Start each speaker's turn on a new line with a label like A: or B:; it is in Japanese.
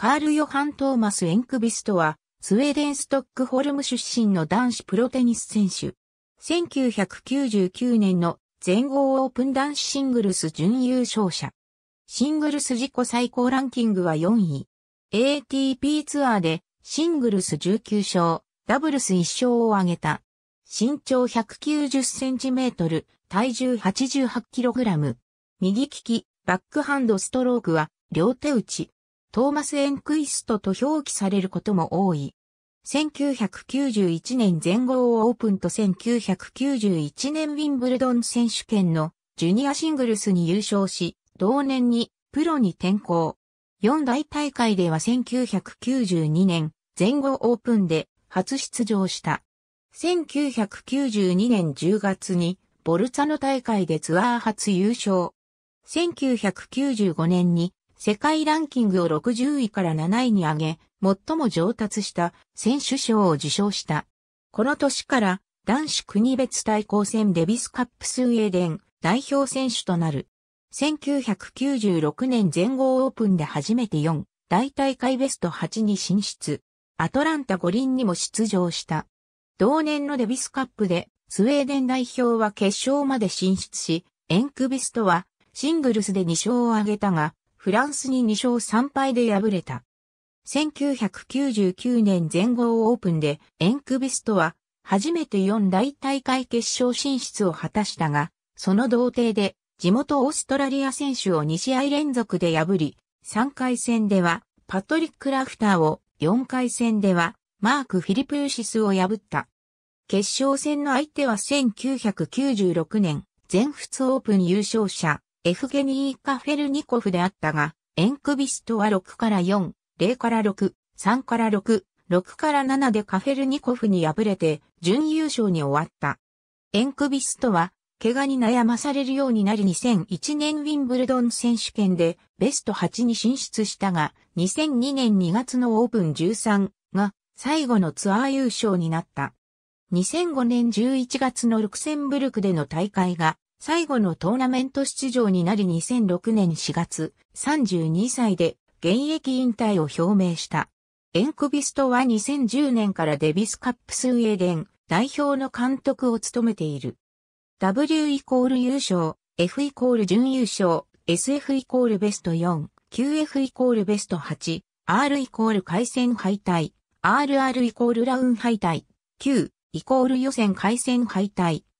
A: カール・ヨハン・トーマス・エンクビストは、スウェーデン・ストックホルム出身の男子プロテニス選手。1999年の全豪オープン男子シングルス準優勝者。シングルス自己最高ランキングは4位。ATP ツアーでシングルス19勝、ダブルス1勝を挙げた。身長190センチメートル、体重88キログラム。右利き、バックハンドストロークは両手打ち。トーマス・エンクイストと表記されることも多い。1991年全豪オープンと1991年ウィンブルドン選手権のジュニアシングルスに優勝し、同年にプロに転向。四大大会では1992年全豪オープンで初出場した。1992年10月にボルツァノ大会でツアー初優勝。1995年に世界ランキングを60位から7位に上げ、最も上達した選手賞を受賞した。この年から男子国別対抗戦デビスカップスウェーデン代表選手となる。1996年全豪オープンで初めて4、大大会ベスト8に進出。アトランタ五輪にも出場した。同年のデビスカップでスウェーデン代表は決勝まで進出し、エンクビストはシングルスで2勝を挙げたが、フランスに2勝3敗で敗れた。1999年全豪オープンでエンクビストは初めて4大大会決勝進出を果たしたが、その同定で地元オーストラリア選手を2試合連続で破り、3回戦ではパトリック・ラフターを、4回戦ではマーク・フィリプルシスを破った。決勝戦の相手は1996年全仏オープン優勝者エフゲニー・カフェルニコフであったが、エンクビストは6から4、0から6、3から6、6から7でカフェルニコフに敗れて準優勝に終わった。エンクビストは、怪我に悩まされるようになり2001年ウィンブルドン選手権でベスト8に進出したが、2002年2月のオープン13が最後のツアー優勝になった。2005年11月のルクセンブルクでの大会が最後のトーナメント出場になり2006年4月、32歳で現役引退を表明した。エンクビストは2010年からデビスカップスウェーデン代表の監督を務めている。W イコール優勝、F イコール準優勝、SF イコールベスト4、QF イコールベスト8、R イコール回戦敗退、RR イコールラウン敗退、Q イコール予選回戦敗退、